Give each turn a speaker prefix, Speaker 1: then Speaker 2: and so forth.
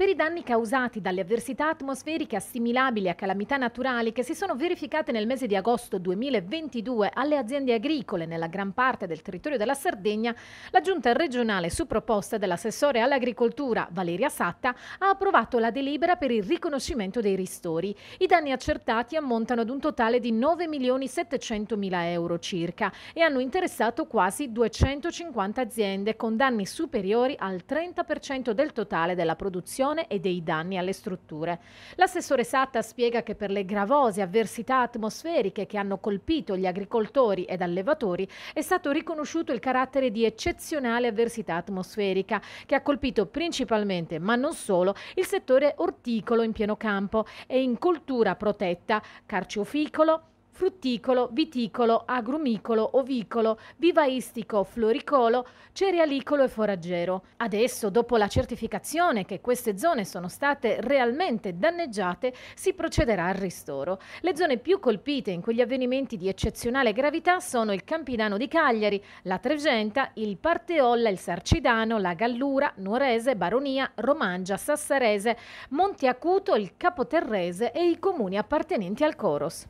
Speaker 1: per i danni causati dalle avversità atmosferiche assimilabili a calamità naturali che si sono verificate nel mese di agosto 2022 alle aziende agricole nella gran parte del territorio della Sardegna, la Giunta regionale, su proposta dell'assessore all'agricoltura Valeria Satta, ha approvato la delibera per il riconoscimento dei ristori. I danni accertati ammontano ad un totale di 9 milioni 700 mila euro circa e hanno interessato quasi 250 aziende con danni superiori al 30% del totale della produzione dell'inquinazione e dei danni alle strutture. L'assessore Satta spiega che per le gravose avversità atmosferiche che hanno colpito gli agricoltori ed allevatori è stato riconosciuto il carattere di eccezionale avversità atmosferica che ha colpito principalmente, ma non solo, il settore orticolo in pieno campo e in coltura protetta, carcioficolo, frutticolo, viticolo, agrumicolo, ovicolo, vivaistico, floricolo, cerealicolo e foraggero. Adesso, dopo la certificazione che queste zone sono state realmente danneggiate, si procederà al ristoro. Le zone più colpite in quegli avvenimenti di eccezionale gravità sono il Campidano di Cagliari, la Tregenta, il Parteolla, il Sarcidano, la Gallura, Nuorese, Baronia, Romangia, Sassarese, Monte Acuto, il Capoterrese e i comuni appartenenti al Coros.